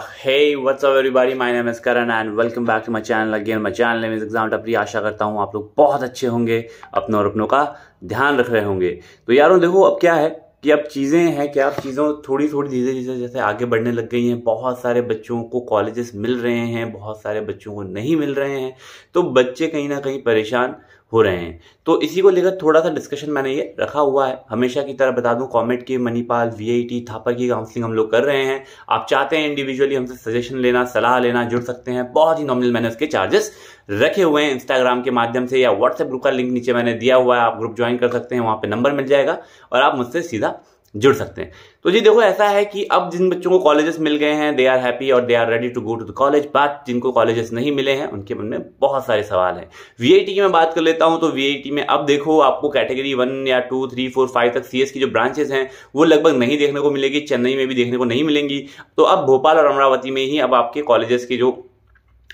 hey what's up everybody my name is Karan and welcome back to my channel again my channel name is exam Tapri आशा करता हूँ आप लोग बहुत अच्छे होंगे अपनों और अपनों का ध्यान रख रहे होंगे तो यारों देखो अब क्या है कि अब चीज़ें हैं क्या अब चीज़ों थोड़ी थोड़ी धीरे धीरे जैसे आगे बढ़ने लग गई हैं बहुत सारे बच्चों को कॉलेजेस मिल रहे हैं बहुत सारे बच्चों को नहीं मिल रहे हैं तो बच्चे कहीं ना कहीं परेशान हो रहे हैं तो इसी को लेकर थोड़ा सा डिस्कशन मैंने ये रखा हुआ है हमेशा की तरह बता दूं कॉमेट के मणिपाल वीआईटी थापा की काउंसलिंग हम लोग कर रहे हैं आप चाहते हैं इंडिविजुअली हमसे सजेशन लेना सलाह लेना जुड़ सकते हैं बहुत ही नॉमिनल मैंने उसके चार्जेस रखे हुए हैं इंस्टाग्राम के माध्यम से या व्हाट्सएप ग्रुप का लिंक नीचे मैंने दिया हुआ है आप ग्रुप ज्वाइन कर सकते हैं वहाँ पर नंबर मिल जाएगा और आप मुझसे सीधा जुड़ सकते हैं तो जी देखो ऐसा है कि अब जिन बच्चों को कॉलेजेस मिल गए हैं दे आर हैप्पी और they are ready to go to the college बात जिनको कॉलेजेस नहीं मिले हैं उनके मन में बहुत सारे सवाल हैं वीआईटी की मैं बात कर लेता हूं तो वीआईटी में अब देखो आपको कैटेगरी वन या टू थ्री फोर फाइव तक सीएस की जो ब्रांचेस हैं वो लगभग नहीं देखने को मिलेगी चेन्नई में भी देखने को नहीं मिलेंगी तो अब भोपाल और अमरावती में ही अब आपके कॉलेजेस के जो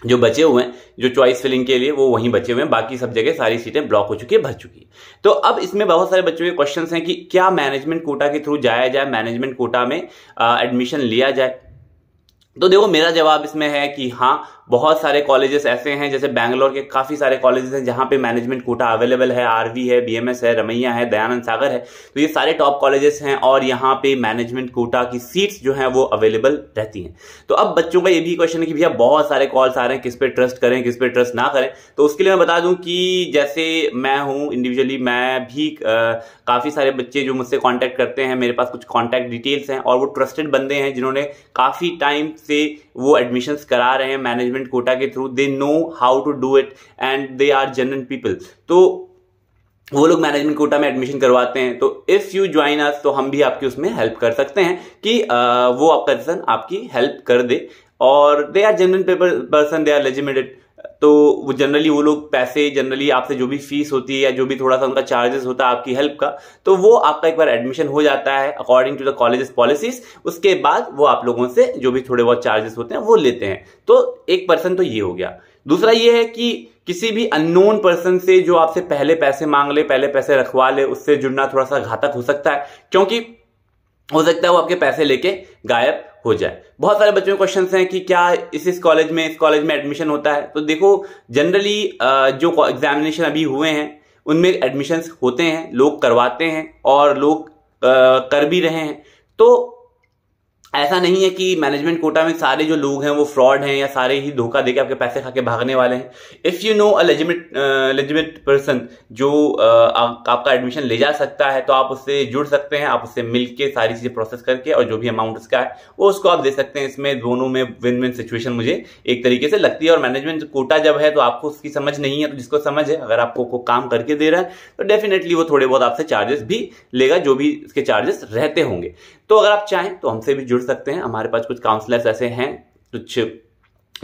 जो बचे हुए हैं जो चॉइस फिलिंग के लिए वो वहीं बचे हुए हैं बाकी सब जगह सारी सीटें ब्लॉक हो चुकी है भर चुकी है तो अब इसमें बहुत सारे बच्चों के क्वेश्चंस हैं कि क्या मैनेजमेंट कोटा के थ्रू जाया जाए मैनेजमेंट कोटा में एडमिशन लिया जाए तो देखो मेरा जवाब इसमें है कि हाँ बहुत सारे कॉलेजेस ऐसे हैं जैसे बैंगलोर के काफ़ी सारे कॉलेजेस हैं जहाँ पे मैनेजमेंट कोटा अवेलेबल है आरवी है बीएमएस है रमैया है दयानंद सागर है तो ये सारे टॉप कॉलेजेस हैं और यहाँ पे मैनेजमेंट कोटा की सीट्स जो हैं वो अवेलेबल रहती हैं तो अब बच्चों का ये भी क्वेश्चन है कि भैया बहुत सारे कॉल्स आ रहे हैं किस पे ट्रस्ट करें किस पे ट्रस्ट ना करें तो उसके लिए मैं बता दूँ कि जैसे मैं हूँ इंडिविजुअली मैं भी काफ़ी सारे बच्चे जो मुझसे कॉन्टैक्ट करते हैं मेरे पास कुछ कॉन्टैक्ट डिटेल्स हैं और वो ट्रस्टेड बंदे हैं जिन्होंने काफ़ी टाइम से वो एडमिशंस करा रहे हैं मैनेजमेंट कोटा के through they know how to do it and they are general people तो वो लोग मैनेजमेंट कोटा में एडमिशन करवाते हैं तो इफ़ यू ज्वाइन अस तो हम भी आपकी उसमें हेल्प कर सकते हैं कि आ, वो आपका पर्सन आपकी हेल्प कर दे और they are general person they are legitimated तो वो जनरली वो लोग पैसे जनरली आपसे जो भी फीस होती है या जो भी थोड़ा सा उनका चार्जेस होता है आपकी हेल्प का तो वो आपका एक बार एडमिशन हो जाता है according to the colleges policies उसके बाद वो आप लोगों से जो भी थोड़े बहुत चार्जेस होते हैं वो लेते हैं तो एक पर्सन तो ये हो गया दूसरा ये है कि किसी भी अननोन पर्सन से जो आपसे पहले पैसे मांग ले पहले पैसे रखवा ले उससे जुड़ना थोड़ा सा घातक हो सकता है क्योंकि हो सकता है वो आपके पैसे लेके गायब हो जाए बहुत सारे बच्चों के क्वेश्चन हैं कि क्या इस इस कॉलेज में इस कॉलेज में एडमिशन होता है तो देखो जनरली जो एग्जामिनेशन अभी हुए हैं उनमें एडमिशन्स होते हैं लोग करवाते हैं और लोग कर भी रहे हैं तो ऐसा नहीं है कि मैनेजमेंट कोटा में सारे जो लोग हैं वो फ्रॉड हैं या सारे ही धोखा देकर आपके पैसे खा के भागने वाले हैं if you know eligible eligible person जो uh, आपका एडमिशन ले जा सकता है तो आप उससे जुड़ सकते हैं आप उससे मिल के सारी चीज़ें प्रोसेस करके और जो भी अमाउंट उसका है वो उसको आप दे सकते हैं इसमें दोनों में विन विन सिचुएशन मुझे एक तरीके से लगती है और मैनेजमेंट कोटा जब है तो आपको उसकी समझ नहीं है तो जिसको समझ है अगर आपको काम करके दे रहा है तो डेफिनेटली वो थोड़े बहुत आपसे चार्जेस भी लेगा जो भी इसके चार्जेस रहते होंगे तो अगर आप चाहें तो हमसे भी जुड़ सकते हैं हमारे पास कुछ काउंसलर्स ऐसे हैं कुछ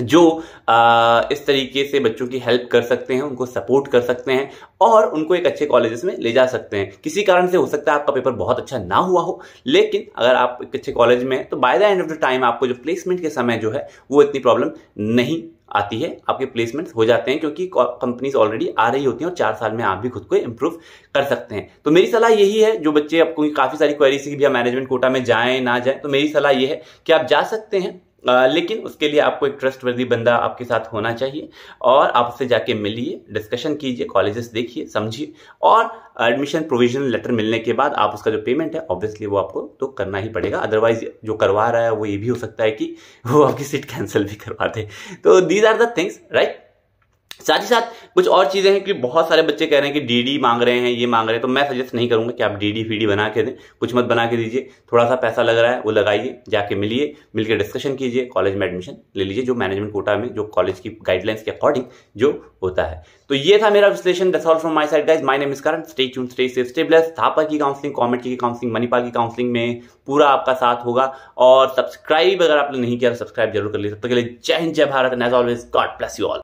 जो आ, इस तरीके से बच्चों की हेल्प कर सकते हैं उनको सपोर्ट कर सकते हैं और उनको एक अच्छे कॉलेजेस में ले जा सकते हैं किसी कारण से हो सकता है आपका पेपर बहुत अच्छा ना हुआ हो लेकिन अगर आप एक अच्छे कॉलेज में हैं तो by the end of the time आपको जो प्लेसमेंट के समय जो है वो इतनी प्रॉब्लम नहीं आती है आपके प्लेसमेंट्स हो जाते हैं क्योंकि कंपनीज ऑलरेडी आ रही होती हैं और चार साल में आप भी खुद को इम्प्रूव कर सकते हैं तो मेरी सलाह यही है जो बच्चे आपको काफ़ी सारी क्वेरीज की भैया मैनेजमेंट कोटा में जाएं ना जाएं तो मेरी सलाह ये है कि आप जा सकते हैं लेकिन उसके लिए आपको एक ट्रस्ट वर्दी बंदा आपके साथ होना चाहिए और आप उससे जाके मिलिए डिस्कशन कीजिए कॉलेजेस देखिए समझिए और एडमिशन प्रोविजनल लेटर मिलने के बाद आप उसका जो पेमेंट है ऑब्वियसली वो आपको तो करना ही पड़ेगा अदरवाइज जो करवा रहा है वो ये भी हो सकता है कि वो आपकी सीट कैंसिल भी करवा दे तो these are the things right साथ ही साथ कुछ और चीज़ें हैं कि बहुत सारे बच्चे कह रहे हैं कि डीडी मांग रहे हैं ये मांग रहे हैं तो मैं सजेस्ट नहीं करूंगा कि आप डीडी फीडी बना के दें कुछ मत बना के दीजिए थोड़ा सा पैसा लग रहा है वो लगाइए जाके मिलिए मिलकर डिस्कशन कीजिए कॉलेज में एडमिशन ले लीजिए जो मैनेजमेंट कोटा में जो कॉलेज की गाइडलाइंस के अकॉर्डिंग जो होता है तो ये था मेरा विश्लेषण that's all from my side guys my name is Karan stay चून stay safe stay blessed Thapar की काउंसलिंग कॉमेंट की काउंसलिंग मणिपाल की काउंसलिंग में पूरा आपका साथ होगा और सब्सक्राइब अगर आपने नहीं किया तो सब्सक्राइब जरूर कर लीजिए तब तक के लिए जय हिंद जय Bharat and as always God bless you all